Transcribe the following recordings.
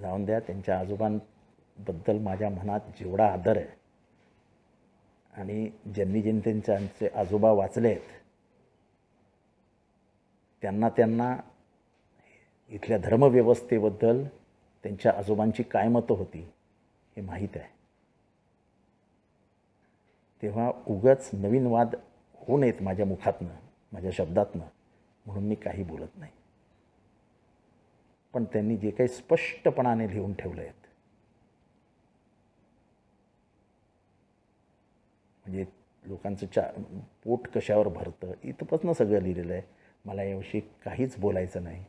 जाऊन द्या त्यांच्या आजोबांबद्दल माझ्या मनात जेवढा आदर आहे आणि ज्यांनी त्यांच्या आमचे आजोबा वाचले आहेत त्यांना त्यांना इथल्या धर्मव्यवस्थेबद्दल त्यांच्या आजोबांची काय मतं होती हे माहीत आहे तेव्हा उगाच नवीन वाद होऊ नयेत माझ्या मुखातनं माझ्या शब्दातनं म्हणून मी काही बोलत नाही पण त्यांनी जे काही स्पष्टपणाने लिहून ठेवले आहेत म्हणजे लोकांचं चा पोट कशावर भरतं इथंपासून सगळं लिहिलेलं आहे मला याविषयी काहीच बोलायचं नाही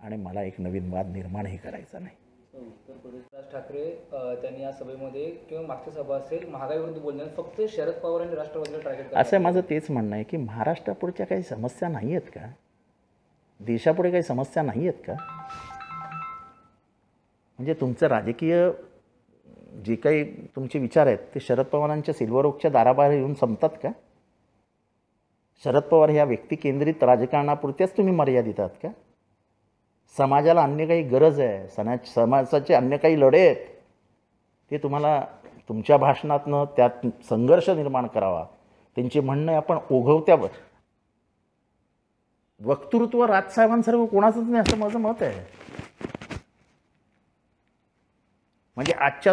आणि मला एक नवीन वाद निर्माणही करायचा नाही उत्तर प्रदेश ठाकरे त्यांनी या सभेमध्ये किंवा मागच्या सभा असेल महागाईविरुद्ध बोलण्यात फक्त शरद पवार आणि राष्ट्रवादी टार्गेट असं माझं तेच म्हणणं आहे की महाराष्ट्रापुढच्या काही समस्या नाही आहेत का देशापुढे काही समस्या नाही आहेत का म्हणजे तुमचं राजकीय जे काही तुमचे विचार आहेत ते शरद पवारांच्या सिल्वर ओकच्या दाराबाहेर येऊन संपतात का शरद पवार ह्या व्यक्तिकेंद्रित केंद्रित राजकारणापुरत्याच तुम्ही मर्यादित आहात का समाजाला अन्य काही गरज आहे सना समाजाचे अन्य काही लढे आहेत ते तुम्हाला तुमच्या भाषणातनं त्यात संघर्ष निर्माण करावा त्यांचे म्हणणं आपण ओघवत्यावर वक्तृत्व राजसाहेबांसारखं कोणाचंच नाही असं माझं मत आहे म्हणजे आजच्या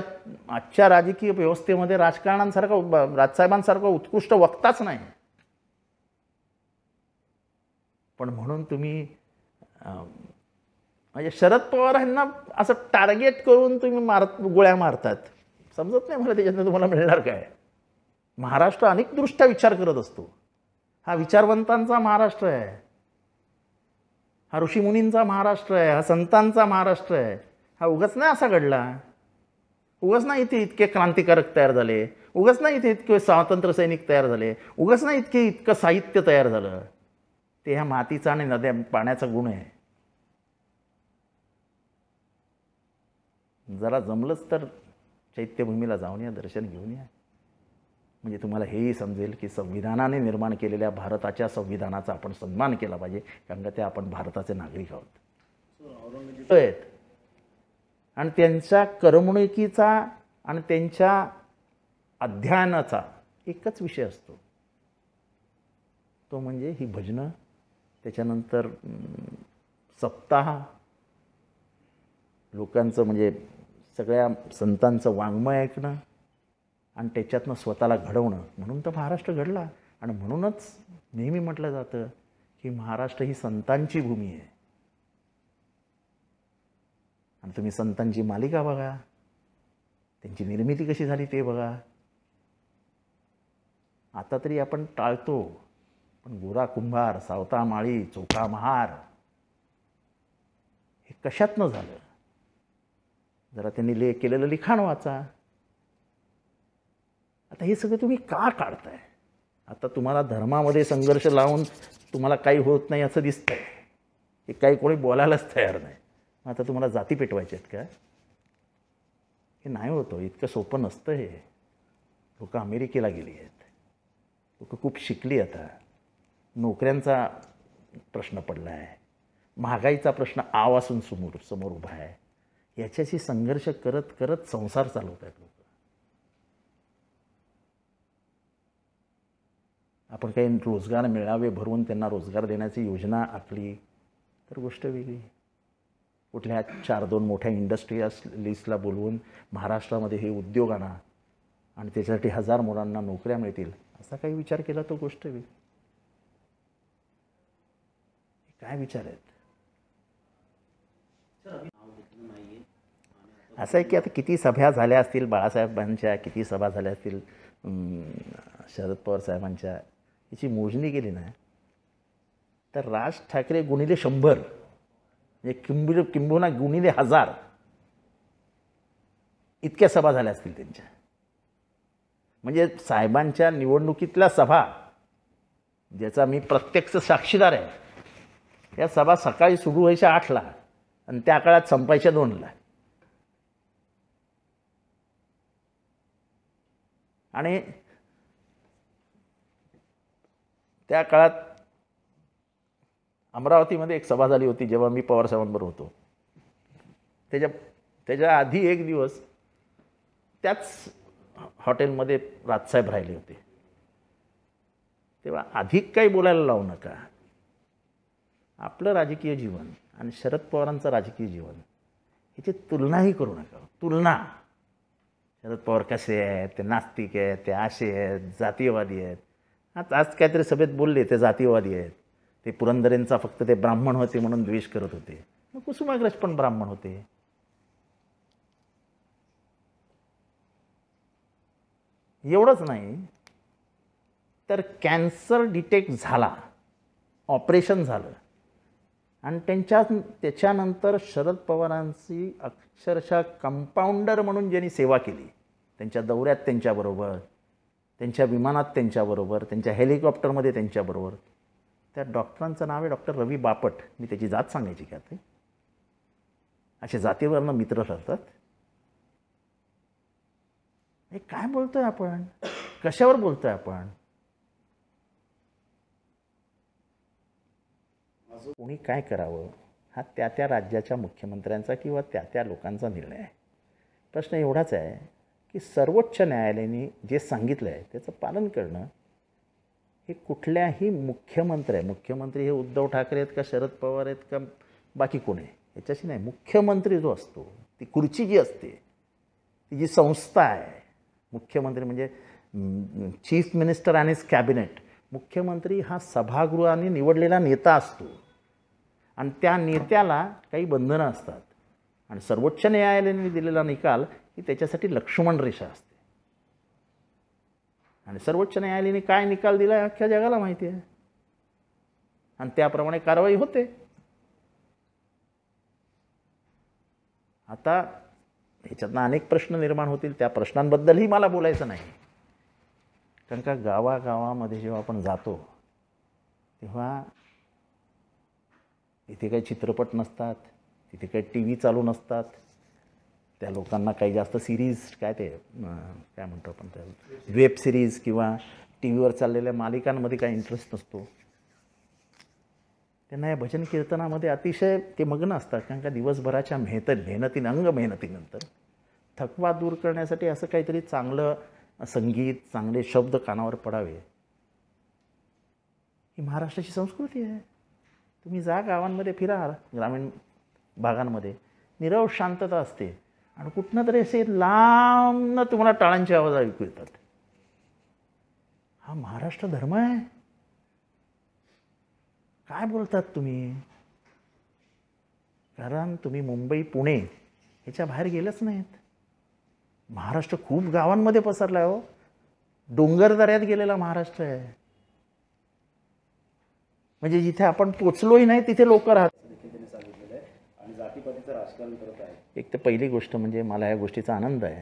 आजच्या राजकीय व्यवस्थेमध्ये राजकारणांसारखं राजसाहेबांसारखं उत्कृष्ट वक्ताच नाही पण म्हणून तुम्ही म्हणजे शरद पवार यांना असं टार्गेट करून तुम्ही मार गोळ्या मारतात समजत नाही मला त्याच्यातनं तुम्हाला मिळणार काय महाराष्ट्र अनेकदृष्ट्या विचार करत असतो हा विचारवंतांचा महाराष्ट्र आहे हा ऋषीमुनींचा महाराष्ट्र आहे हा संतांचा महाराष्ट्र आहे हा उगाच नाही असा घडला उगाच ना इथे इतके क्रांतिकारक तयार झाले उगाच ना इथे इतके स्वातंत्र्य सैनिक तयार झाले उगाच ना इतके इतकं साहित्य तयार झालं ते ह्या मातीचा आणि नद्या पाण्याचा गुण आहे जरा जमलंच तर चैत्यभूमीला जाऊन या दर्शन घेऊन या म्हणजे तुम्हाला हेही समजेल की संविधानाने निर्माण केलेल्या भारताच्या संविधानाचा आपण सन्मान केला पाहिजे कारण का ते आपण भारताचे नागरिक आहोत आणि त्यांच्या करमणुकीचा आणि त्यांच्या अध्ययनाचा एकच विषय असतो तो म्हणजे ही भजनं त्याच्यानंतर सप्ताह लोकांचं म्हणजे सगळ्या संतांचं वाङ्मय ऐकणं आणि त्याच्यातनं स्वतःला घडवणं म्हणून तर महाराष्ट्र घडला आणि म्हणूनच नेहमी म्हटलं जातं की महाराष्ट्र ही संतांची भूमी आहे आणि तुम्ही संतांची मालिका बघा त्यांची निर्मिती कशी झाली ते बघा आता तरी आपण टाळतो पण गोरा कुंभार सावता माळी चोखा महार हे कशातनं झालं जरा त्यांनी ले केलेलं लिखाण वाचा आता हे सगळं तुम्ही का काढताय आता तुम्हाला धर्मामध्ये संघर्ष लावून तुम्हाला काही होत नाही असं दिसतंय हे काही कोणी बोलायलाच तयार नाही आता तुम्हाला जाती पेटवायच्या आहेत का हे नाही होतं इतकं सोपं नसतं हे लोकं अमेरिकेला गेली आहेत लोकं खूप शिकली आता नोकऱ्यांचा प्रश्न पडला आहे महागाईचा प्रश्न आवासून समोर समोर उभा आहे याच्याशी संघर्ष करत करत संसार चालवत आहेत लोक आपण काही रोजगार मिळावे भरून त्यांना रोजगार देण्याची योजना आखली तर गोष्ट वेगळी कुठल्या चार दोन मोठ्या इंडस्ट्री लिस्टला बोलवून महाराष्ट्रामध्ये हे उद्योग आणा आणि त्याच्यासाठी हजार मुलांना नोकऱ्या मिळतील असा काही विचार केला तो गोष्ट मी काय विचार आहेत असं आहे की आता किती सभा झाल्या असतील बाळासाहेबांच्या किती सभा झाल्या असतील शरद पवार साहेबांच्या याची मोजणी केली ना तर राज ठाकरे गुणिले शंभर म्हणजे किंब किंबुना गुणिले हजार इतक्या सभा झाल्या असतील त्यांच्या म्हणजे साहेबांच्या निवडणुकीतल्या सभा ज्याचा मी प्रत्यक्ष साक्षीदार आहे या सभा सकाळी सुरू व्हायच्या आठला आणि त्या काळात संपायच्या दोनला आणि त्या काळात अमरावतीमध्ये एक सभा झाली होती जेव्हा मी पवार पवारसाहेबांबरोबर होतो त्याच्या त्याच्या आधी एक दिवस त्याच हॉटेलमध्ये राजसाहेब राहिले होते तेव्हा अधिक काही बोलायला लावू नका आपलं राजकीय जीवन आणि शरद पवारांचं राजकीय जीवन ह्याची तुलनाही करू नका तुलना शरद पवार कसे आहेत ते नास्तिक आहेत ते आशे आहेत जातीयवादी आहेत आज आज काहीतरी सभेत बोलले ते जातीयवादी आहेत ते पुरंदरेंचा फक्त ते ब्राह्मण होते म्हणून द्वेष करत होते मग कुसुमाग्रज पण ब्राह्मण होते एवढंच नाही तर कॅन्सर डिटेक्ट झाला ऑपरेशन झालं आणि त्यांच्या त्याच्यानंतर शरद पवारांची अक्षरशः कंपाऊंडर म्हणून ज्यांनी सेवा केली त्यांच्या दौऱ्यात त्यांच्याबरोबर त्यांच्या विमानात त्यांच्याबरोबर त्यांच्या हेलिकॉप्टरमध्ये त्यांच्याबरोबर त्या डॉक्टरांचं नाव आहे डॉक्टर रवी बापट मी त्याची जात सांगायची का ते असे जातीवरनं मित्र ठरतात हे काय बोलतोय आपण कशावर बोलतोय आपण कोणी काय करावं हा त्या त्या राज्याच्या मुख्यमंत्र्यांचा किंवा त्या त्या लोकांचा निर्णय आहे प्रश्न एवढाच आहे की सर्वोच्च न्यायालयाने जे सांगितलं आहे त्याचं पालन करणं हे कुठल्याही मुख्यमंत्री आहे मुख्यमंत्री हे उद्धव ठाकरे आहेत का शरद पवार आहेत का बाकी कोण आहे याच्याशी नाही मुख्यमंत्री जो असतो ती खुर्ची जी असते ती जी संस्था आहे मुख्यमंत्री म्हणजे चीफ मिनिस्टर आणि कॅबिनेट मुख्यमंत्री हा सभागृहाने निवडलेला नेता असतो आणि त्या नेत्याला काही बंधनं असतात आणि सर्वोच्च न्यायालयाने दिलेला निकाल की त्याच्यासाठी लक्ष्मण रेषा असते आणि सर्वोच्च न्यायालयाने काय निकाल दिला अख्ख्या जगाला माहिती आहे आणि त्याप्रमाणे कारवाई होते आता ह्याच्यातनं अनेक प्रश्न निर्माण होतील त्या प्रश्नांबद्दलही मला बोलायचं नाही कारण का गावागावामध्ये जेव्हा आपण जातो तेव्हा इथे काही चित्रपट नसतात तिथे काही टी व्ही चालू नसतात त्या लोकांना काही जास्त सिरीज काय ते काय म्हणतो आपण त्या वेब सिरीज किंवा टी व्हीवर चाललेल्या मालिकांमध्ये काही इंटरेस्ट नसतो त्यांना या भजन कीर्तनामध्ये अतिशय ते मग्न असतात कारण का दिवसभराच्या मेहनत मेहनतीनं अंग मेहनतीनंतर थकवा दूर करण्यासाठी असं काहीतरी चांगलं संगीत चांगले शब्द कानावर पडावे ही महाराष्ट्राची संस्कृती आहे तुम्ही जा गावांमध्ये फिरा ग्रामीण भागांमध्ये निरव शांतता असते आणि कुठनं तरी असे लांबनं तुम्हाला टाळांचे आवाज ऐकू येतात हा महाराष्ट्र धर्म आहे काय बोलतात तुम्ही कारण तुम्ही मुंबई पुणे ह्याच्या बाहेर गेलंच नाहीत महाराष्ट्र खूप गावांमध्ये पसरला आहे हो डोंगर दऱ्यात गेलेला महाराष्ट्र आहे म्हणजे जिथे आपण पोचलोही नाही तिथे लोक राहतात एक तर पहिली गोष्ट म्हणजे मला या गोष्टीचा आनंद आहे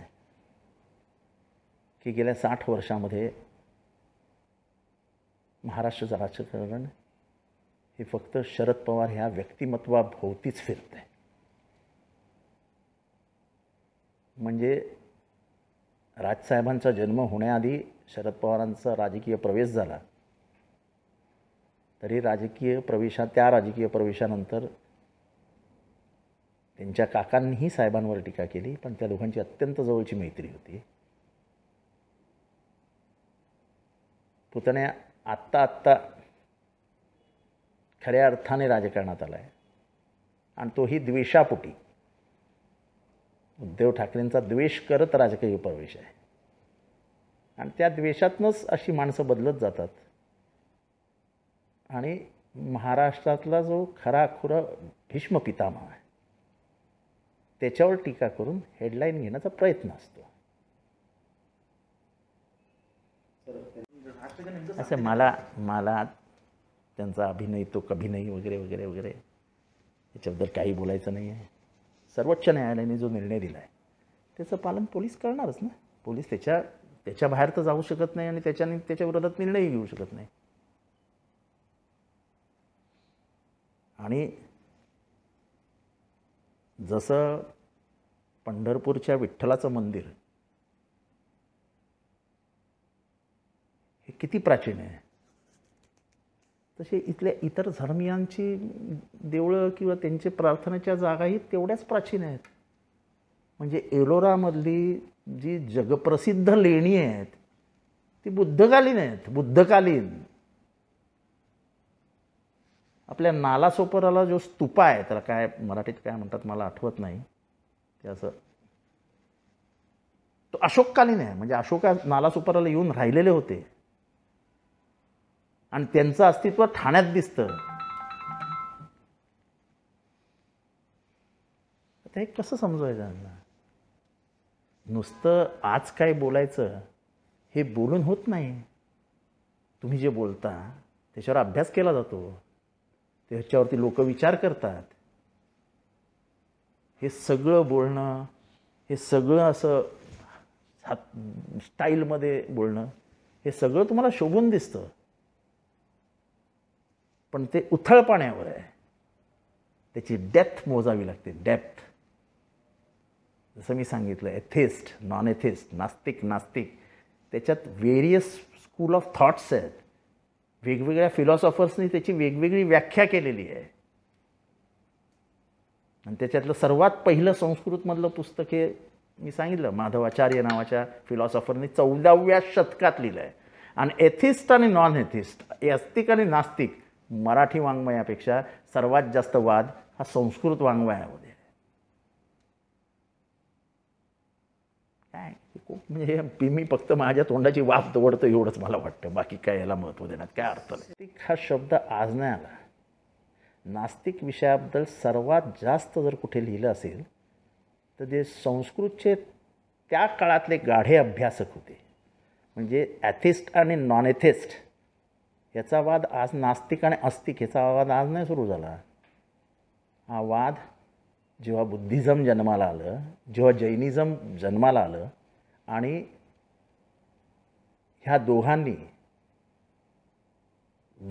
की गेल्या साठ वर्षामध्ये महाराष्ट्राचं राजकारण हे फक्त शरद पवार ह्या व्यक्तिमत्वाभोवतीच फिरत आहे म्हणजे राजसाहेबांचा जन्म होण्याआधी शरद पवारांचा राजकीय प्रवेश झाला तरी राजकीय प्रवेशा त्या राजकीय प्रवेशानंतर त्यांच्या काकांनीही साहेबांवर टीका केली पण त्या दोघांची अत्यंत जवळची मैत्री होती पुतण्या आत्ता आत्ता खऱ्या अर्थाने राजकारणात आला आहे आणि तोही द्वेषापोटी उद्धव ठाकरेंचा द्वेष करत राजकीय प्रवेश आहे आणि त्या द्वेषातनंच अशी माणसं बदलत जातात आणि महाराष्ट्रातला जो खरा खुरा भीष्म पितामह आहे त्याच्यावर टीका करून हेडलाईन घेण्याचा प्रयत्न असतो असं मला मला त्यांचा अभिनय तो नाही वगैरे वगैरे वगैरे त्याच्याबद्दल काही बोलायचं नाही आहे सर्वोच्च न्यायालयाने जो निर्णय दिला आहे त्याचं पालन पोलीस करणारच ना पोलीस त्याच्या त्याच्या बाहेर तर जाऊ शकत नाही आणि त्याच्याने त्याच्या विरोधात निर्णयही घेऊ शकत नाही आणि जसं पंढरपूरच्या विठ्ठलाचं मंदिर हे किती प्राचीन आहे तसे इथल्या इतर धर्मियांची देवळं किंवा त्यांचे प्रार्थनेच्या जागाही तेवढ्याच प्राचीन आहेत म्हणजे एलोरामधली जी जगप्रसिद्ध लेणी आहेत ती बुद्धकालीन आहेत बुद्धकालीन आपल्या नालासोपराला जो स्तुपा आहे त्याला काय मराठीत काय म्हणतात मला आठवत नाही ते असं तो अशोककालीन आहे म्हणजे अशोका नालासोपराला येऊन राहिलेले होते आणि त्यांचं अस्तित्व ठाण्यात दिसतं ते कसं समजवायचं नुसतं आज काय बोलायचं हे बोलून होत नाही तुम्ही जे बोलता त्याच्यावर अभ्यास केला जातो त्याच्यावरती लोक विचार करतात हे सगळं बोलणं हे सगळं असं हात स्टाईलमध्ये बोलणं हे सगळं तुम्हाला शोभून दिसतं पण ते उथळ पाण्यावर आहे त्याची डेप्थ मोजावी लागते डेप्थ जसं मी सांगितलं एथेस्ट नॉन एथेस्ट नास्तिक नास्तिक त्याच्यात व्हेरियस स्कूल ऑफ थॉट्स आहेत वेगवेगळ्या फिलॉसॉफर्सनी त्याची वेगवेगळी व्याख्या केलेली आहे आणि त्याच्यातलं सर्वात पहिलं संस्कृतमधलं पुस्तक हे मी सांगितलं माधवाचार्य नावाच्या फिलॉसॉफरनी चौदाव्या शतकात लिहिलं आहे आणि एथिस्ट आणि नॉन एथिस्ट यस्तिक आणि नास्तिक मराठी वाङ्मयापेक्षा सर्वात जास्त वाद हा संस्कृत वाङ्मयामध्ये काय म्हणजे मी फक्त माझ्या तोंडाची वाफ दवडतं एवढंच मला वाटतं बाकी काय याला महत्त्व देण्यात काय अर्थ नाही हा शब्द आज नाही आला नास्तिक विषयाबद्दल सर्वात जास्त जर कुठे लिहिलं असेल तर जे संस्कृतचे त्या काळातले गाढे अभ्यासक होते म्हणजे ॲथिस्ट आणि नॉन एथिस्ट याचा वाद आज नास्तिक आणि अस्तिक याचा वाद आज नाही सुरू झाला हा वाद जेव्हा बुद्धिझम जन्माला आलं जेव्हा जैनिझम जन्माला आलं आणि ह्या दोघांनी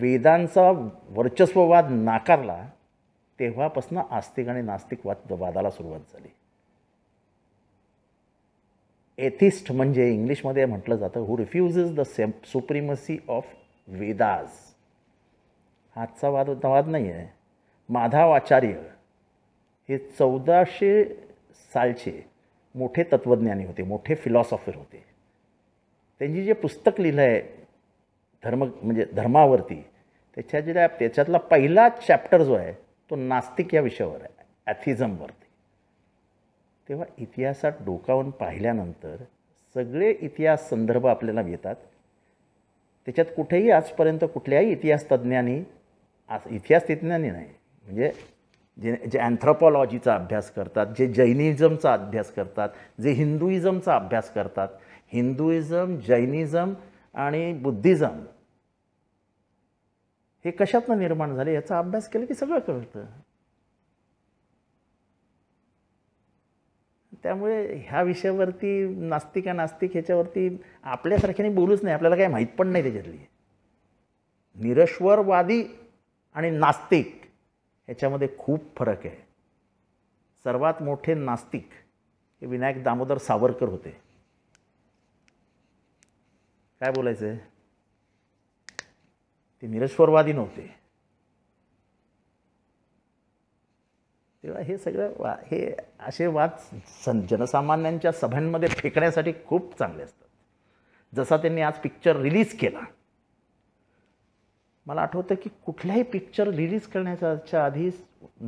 वेदांचा वर्चस्ववाद नाकारला तेव्हापासून आस्तिक आणि नास्तिकवाद वादाला सुरुवात झाली एथिस्ट म्हणजे इंग्लिशमध्ये म्हटलं जातं who refuses the same supremacy of Vedas आजचा वाद वाद नाही आहे माधावाचार्य आचार्य हे चौदाशे सालचे मोठे तत्त्वज्ञानी होते मोठे फिलॉसॉफर होते त्यांची जे पुस्तक लिहिलं आहे धर्म म्हणजे धर्मावरती त्याच्या ज्या त्याच्यातला पहिला चॅप्टर जो आहे तो नास्तिक या विषयावर आहे ॲथिझमवरती तेव्हा इतिहासात डोकावून पाहिल्यानंतर सगळे इतिहास संदर्भ आपल्याला येतात त्याच्यात कुठेही आजपर्यंत कुठल्याही इतिहास तज्ज्ञांनी आज इतिहास तज्ज्ञांनी नाही म्हणजे जे जे अँथ्रोपॉलॉजीचा अभ्यास करतात जे जैनिझमचा अभ्यास करतात जे हिंदुइझमचा अभ्यास करतात हिंदुइझम जैनिझम आणि बुद्धिझम हे कशातनं निर्माण झाले याचा अभ्यास केला की सगळं कळतं त्यामुळे ह्या विषयावरती नास्तिक नास्तिक ह्याच्यावरती आपल्यासारख्याने बोलूच नाही आपल्याला काही माहीत पण नाही त्याच्यातली निरश्वरवादी आणि नास्तिक याच्यामध्ये खूप फरक आहे सर्वात मोठे नास्तिक हे विनायक दामोदर सावरकर होते काय बोलायचं आहे ते निरश्वरवादी नव्हते तेव्हा हे सगळं वा हे असे वाद सन जनसामान्यांच्या सभांमध्ये फेकण्यासाठी खूप चांगले असतात जसा त्यांनी आज पिक्चर रिलीज केला मला आठवतं की कुठल्याही पिक्चर रिलीज करण्याच्या आधी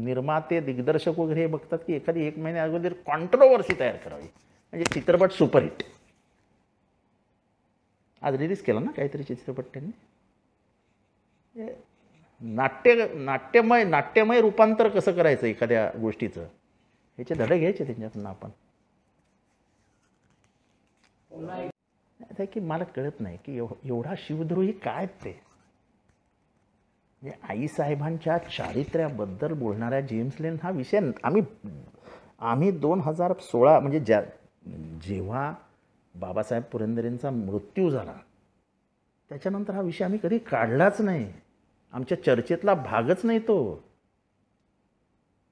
निर्माते दिग्दर्शक वगैरे हे बघतात की एखादी एक महिन्या अगोदर कॉन्ट्रोवर्सी तयार करावी म्हणजे चित्रपट सुपरहिट आज रिलीज केला ना काहीतरी चित्रपट त्यांनी नाट्य नाट्यमय नाट्यमय रूपांतर कसं करायचं एखाद्या गोष्टीचं ह्याचे धडे घ्यायचे त्यांच्यातून आपण की मला कळत नाही की एव एवढा शिवद्रोही काय ते म्हणजे आईसाहेबांच्या चारित्र्याबद्दल बोलणाऱ्या जेम्स लेन हा विषय आम्ही आम्ही दोन हजार सोळा म्हणजे ज्या जेव्हा बाबासाहेब पुरंदरेंचा मृत्यू झाला त्याच्यानंतर हा विषय आम्ही कधी काढलाच नाही आमच्या चर्चेतला भागच नाही तो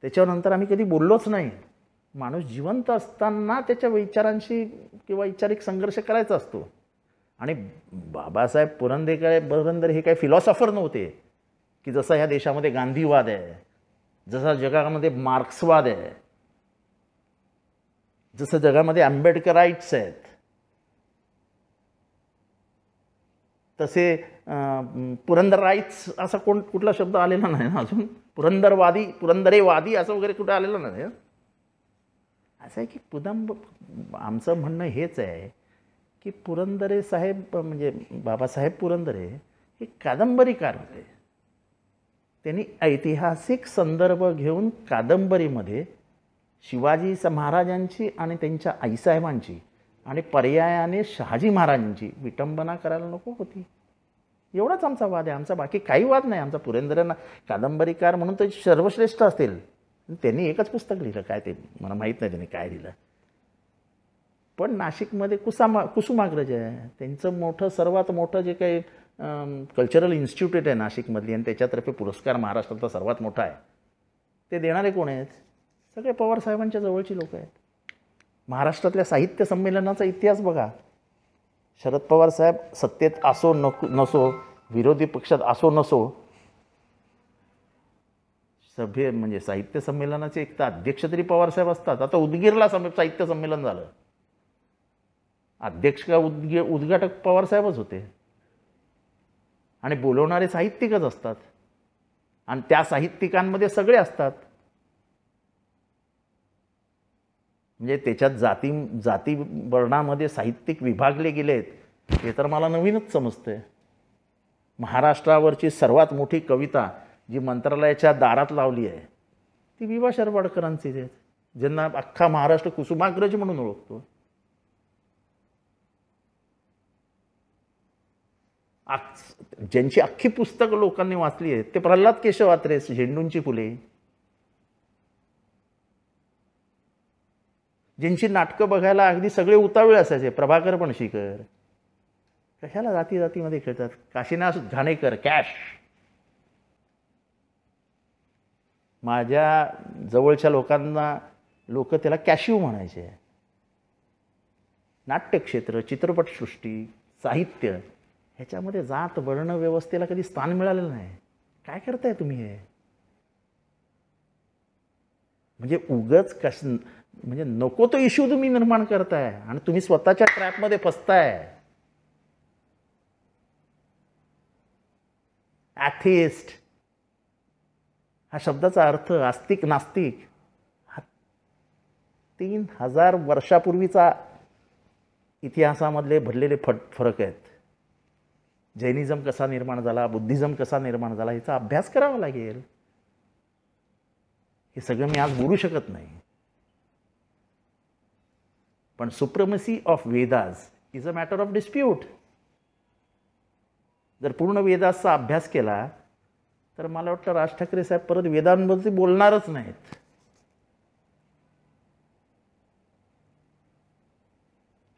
त्याच्यानंतर आम्ही कधी बोललोच नाही माणूस जिवंत असताना त्याच्या विचारांशी किंवा वैचारिक संघर्ष करायचा असतो आणि बाबासाहेब पुरंदेकर पुरंदर हे काही फिलॉसॉफर नव्हते की जसा ह्या देशामध्ये गांधीवाद आहे जसा जगामध्ये मार्क्सवाद आहे जसं जगामध्ये राईट्स आहेत तसे राईट्स असा कोण कुठला शब्द आलेला नाही ना अजून पुरंदरवादी पुरंदरेवादी असं वगैरे कुठं आलेलं नाही असं आहे की पुदंब आमचं म्हणणं हेच आहे की पुरंदरे साहेब म्हणजे बाबासाहेब पुरंदरे हे कादंबरीकार होते त्यांनी ऐतिहासिक संदर्भ घेऊन कादंबरीमध्ये शिवाजी महाराजांची आणि त्यांच्या आईसाहेबांची आणि पर्यायाने शहाजी महाराजांची विटंबना करायला नको होती एवढाच आमचा वाद आहे आमचा बाकी काही वाद नाही आमचा पुरेंद्रना कादंबरीकार म्हणून ते सर्वश्रेष्ठ असतील त्यांनी एकच पुस्तक लिहिलं काय ते मला माहीत नाही त्यांनी काय लिहिलं पण नाशिकमध्ये कुसामा कुसुमाग्रज आहे त्यांचं मोठं सर्वात मोठं जे काही कल्चरल इन्स्टिट्यूट आहे नाशिकमधली आणि त्याच्यातर्फे पुरस्कार महाराष्ट्रातला सर्वात मोठा आहे ते देणारे कोण आहेत सगळे पवार साहेबांच्या जवळची लोक आहेत महाराष्ट्रातल्या साहित्य संमेलनाचा इतिहास बघा शरद पवार साहेब सत्तेत असो नको नसो विरोधी पक्षात असो नसो सभे म्हणजे साहित्य संमेलनाचे एक तर अध्यक्ष तरी पवारसाहेब असतात आता उदगीरला सम साहित्य संमेलन झालं अध्यक्ष का उद्गे उद्घाटक पवारसाहेबच होते आणि बोलवणारे साहित्यिकच असतात आणि त्या साहित्यिकांमध्ये सगळे असतात म्हणजे त्याच्यात जाती जाती वर्णामध्ये साहित्यिक विभागले गेलेत हे तर मला नवीनच समजतंय महाराष्ट्रावरची सर्वात मोठी कविता जी मंत्रालयाच्या दारात लावली आहे ती विवा शरवाडकरांची आहेत ज्यांना अख्खा महाराष्ट्र कुसुमाग्रज म्हणून ओळखतो आज ज्यांची अख्खी पुस्तकं लोकांनी वाचली आहेत ते प्रल्हाद केशव आत्रेस झेंडूंची फुले ज्यांची नाटकं बघायला अगदी सगळे उतावीळ असायचे प्रभाकर पण शिकर कशाला जाती जातीमध्ये खेळतात काशीनाथ घाणेकर कॅश माझ्या जवळच्या लोकांना लोक त्याला कॅशिव म्हणायचे नाट्यक्षेत्र चित्रपटसृष्टी साहित्य ह्याच्यामध्ये जात वर्ण व्यवस्थेला कधी स्थान मिळालेलं नाही काय करताय तुम्ही हे म्हणजे उगच कश म्हणजे नको तो इश्यू तुम्ही निर्माण करताय आणि तुम्ही स्वतःच्या ट्रॅपमध्ये फसताय ॲथिस्ट हा शब्दाचा अर्थ आस्तिक नास्तिक हा तीन हजार वर्षापूर्वीचा इतिहासामधले भरलेले फट फरक आहेत जैनिझम कसा निर्माण झाला बुद्धिझम कसा निर्माण झाला याचा अभ्यास करावा लागेल हे सगळं मी आज बोलू शकत नाही पण supremacy of Vedas is a matter of dispute जर पूर्ण वेदासचा अभ्यास केला तर मला वाटतं राज ठाकरे साहेब परत वेदांबद्दल बोलणारच नाहीत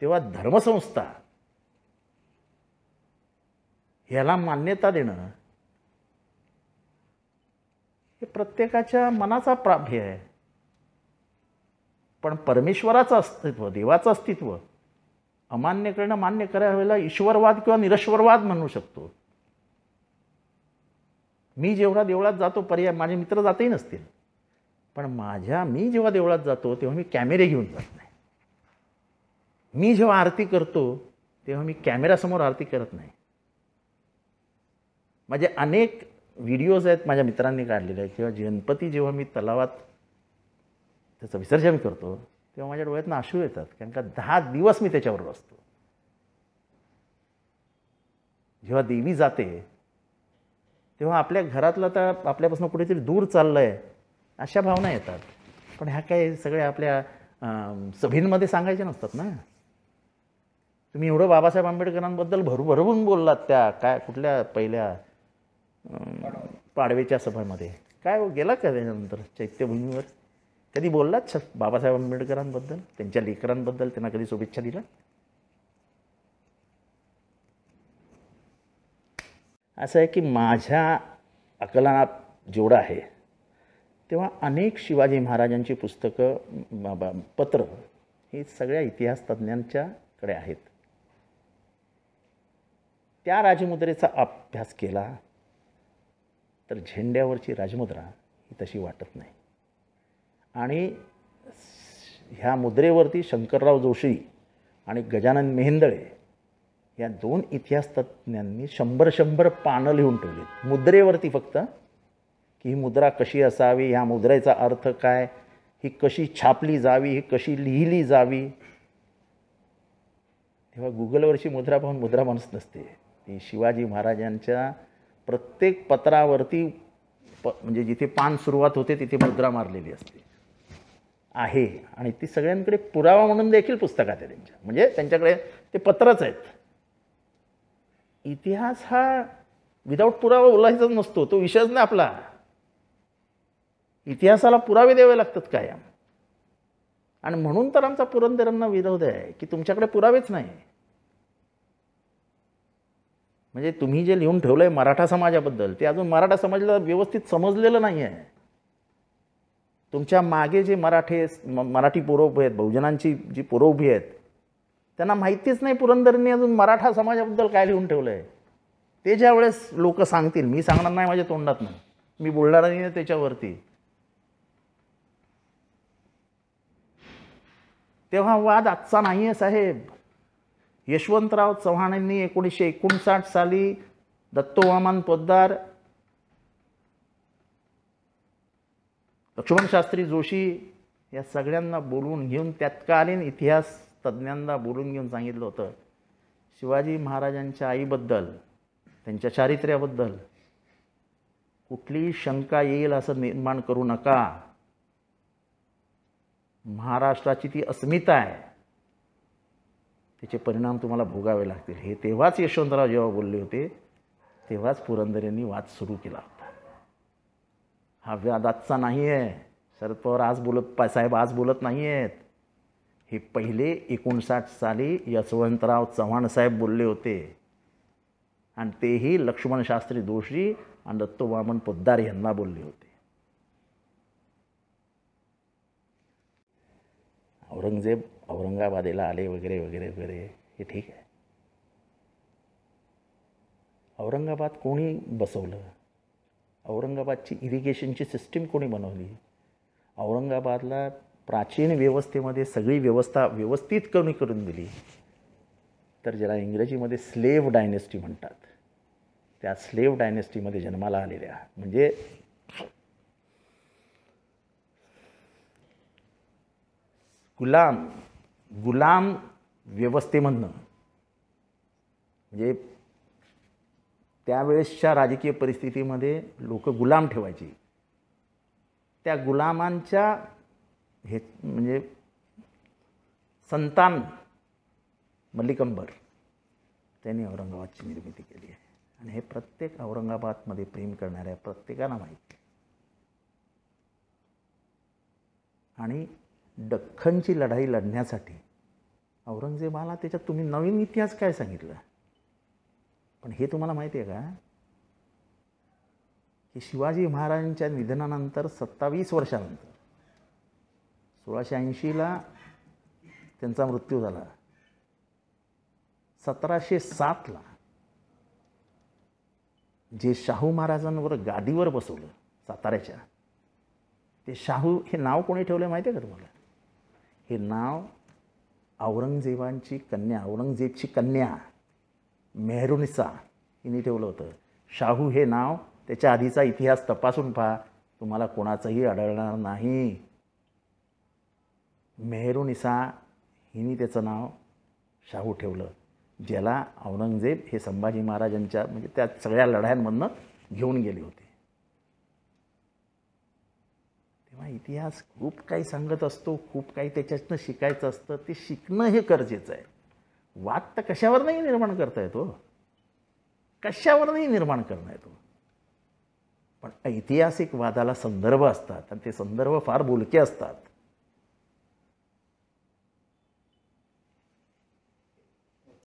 तेव्हा धर्मसंस्था ह्याला मान्यता देणं हे प्रत्येकाच्या मनाचा प्राभ्य आहे पण परमेश्वराचं अस्तित्व देवाचं अस्तित्व अमान्य करणं मान्य करावेला ईश्वरवाद किंवा निरश्वरवाद म्हणू शकतो मी जेवढा देवळात जातो पर्याय माझे मित्र जातही नसतील पण माझ्या मी जेव्हा देवळात जातो तेव्हा मी कॅमेरे घेऊन जात नाही मी जेव्हा आरती करतो तेव्हा मी कॅमेऱ्यासमोर आरती करत नाही म्हणजे अनेक व्हिडिओज आहेत माझ्या मित्रांनी काढलेले आहेत किंवा गणपती जेव्हा मी तलावात त्याचं विसर्जन करतो तेव्हा माझ्या डोळ्यातनं आशू येतात कारण का दहा दिवस मी त्याच्यावर बसतो जेव्हा देवी जाते तेव्हा आपल्या घरातलं तर आपल्यापासून कुठेतरी दूर चाललं आहे अशा भावना येतात पण ह्या काय सगळ्या आपल्या सभींमध्ये सांगायचे नसतात ना तुम्ही एवढं बाबासाहेब आंबेडकरांबद्दल भरू भरभरून बोललात त्या काय कुठल्या पहिल्या पाडवेच्या सभामध्ये काय हो, गेला का त्याच्यानंतर चैत्यभूमीवर कधी बोललात बाबासाहेब आंबेडकरांबद्दल त्यांच्या लेकरांबद्दल त्यांना कधी शुभेच्छा दिल्या असं आहे की माझ्या अकला जेवढं आहे तेव्हा अनेक शिवाजी महाराजांची पुस्तकं पत्र हे सगळ्या इतिहास तज्ज्ञांच्याकडे आहेत त्या राजमुद्रेचा अभ्यास केला तर झेंड्यावरची राजमुद्रा ही तशी वाटत नाही आणि ह्या मुद्रेवरती शंकरराव जोशी आणि गजानन मेहेंदळे या दोन इतिहास तज्ज्ञांनी शंभर शंभर पानं लिहून ठेवली मुद्रेवरती फक्त की ही मुद्रा कशी असावी ह्या मुद्रेचा अर्थ काय ही कशी छापली जावी ही कशी लिहिली जावी तेव्हा गुगलवरची मुद्रा पाहून मुद्रा माणूस नसते ती शिवाजी महाराजांच्या प्रत्येक पत्रावरती प म्हणजे जिथे पान सुरुवात होते तिथे मुद्रा मारलेली असते आहे आणि ती सगळ्यांकडे पुरावा म्हणून देखील पुस्तकात आहे त्यांच्या म्हणजे त्यांच्याकडे ते पत्रच आहेत इतिहास हा विदाऊट पुरावा बोलायचाच नसतो तो विषयच नाही आपला इतिहासाला पुरावे द्यावे लागतात कायम आणि म्हणून तर आमचा पुरंदरांना विरोध आहे की तुमच्याकडे पुरावेच नाही म्हणजे तुम्ही जे लिहून ठेवलं आहे मराठा समाजाबद्दल ते अजून मराठा समाजाला व्यवस्थित समजलेलं नाही आहे तुमच्या मागे जे मराठे मराठी पोरं आहेत बहुजनांची जी पोरं आहेत त्यांना माहितीच नाही पुरंदरने अजून मराठा समाजाबद्दल काय लिहून ठेवलं आहे ते ज्या वेळेस लोक सांगतील मी सांगणार नाही माझ्या तोंडात नाही मी बोलणार नाही त्याच्यावरती तेव्हा वाद आजचा नाही आहे साहेब यशवंतराव चव्हाण यांनी एकोणीसशे एकोणसाठ साली दत्तोवामान पोद्दार लक्ष्मणशास्त्री जोशी या सगळ्यांना बोलवून घेऊन तत्कालीन इतिहास तज्ज्ञांना बोलून घेऊन सांगितलं होतं शिवाजी महाराजांच्या आईबद्दल त्यांच्या चारित्र्याबद्दल कुठलीही शंका येईल असं निर्माण करू नका महाराष्ट्राची ती अस्मिता आहे त्याचे परिणाम तुम्हाला भोगावे लागतील हे तेव्हाच यशवंतराव जेव्हा बोलले होते तेव्हाच पुरंदरेंनी वाद सुरू केला होता हा व्याद आजचा नाही आहे शरद पवार आज बोलत साहेब आज बोलत नाही आहेत हे पहिले एकोणसाठ साली यशवंतराव चव्हाण साहेब बोलले होते आणि तेही लक्ष्मण शास्त्री दोषी आणि दत्तो वामन पोद्दार यांना बोलले होते औरंगजेब औरंगाबादेला आले वगैरे वगैरे वगैरे हे ठीक आहे औरंगाबाद कोणी बसवलं औरंगाबादची इरिगेशनची सिस्टीम कोणी बनवली औरंगाबादला प्राचीन व्यवस्थेमध्ये सगळी व्यवस्था व्यवस्थित कमी करून दिली तर ज्याला इंग्रजीमध्ये स्लेव डायनेस्टी म्हणतात त्या स्लेव डायनेस्टीमध्ये जन्माला आलेल्या म्हणजे गुलाम गुलाम व्यवस्थेमधनं म्हणजे त्यावेळेसच्या राजकीय परिस्थितीमध्ये लोक गुलाम ठेवायची त्या गुलामांच्या हे म्हणजे संतान मल्लिकंबर त्यांनी औरंगाबादची निर्मिती केली आहे आणि हे प्रत्येक औरंगाबादमध्ये प्रेम करणाऱ्या प्रत्येकाला माहिती आणि दख्खनची लढाई लढण्यासाठी औरंगजेबाला त्याच्यात तुम्ही नवीन इतिहास काय सांगितलं पण हे तुम्हाला माहिती आहे का की शिवाजी महाराजांच्या निधनानंतर सत्तावीस वर्षानंतर सोळाशे ऐंशीला त्यांचा मृत्यू झाला सतराशे सातला जे शाहू महाराजांवर गादीवर बसवलं साताऱ्याच्या ते शाहू हे नाव कोणी ठेवलं माहिती आहे का तुम्हाला हे नाव औरंगजेबांची कन्या औरंगजेबची कन्या मेहरुनिसा हिने ठेवलं होतं शाहू हे नाव त्याच्या आधीचा इतिहास तपासून पहा तुम्हाला कोणाचंही आढळणार नाही मेहरुनिसा हिने त्याचं नाव शाहू ठेवलं ज्याला औरंगजेब हे संभाजी महाराजांच्या म्हणजे त्या सगळ्या लढ्यांमधनं घेऊन गेले होते तेव्हा इतिहास खूप काही सांगत असतो खूप काही त्याच्यातनं शिकायचं असतं ते शिकणं हे गरजेचं आहे वाद तर कशावर नाही निर्माण करता येतो कशावर नाही निर्माण करणं येतो पण ऐतिहासिक वादाला संदर्भ असतात आणि ते संदर्भ फार बोलके असतात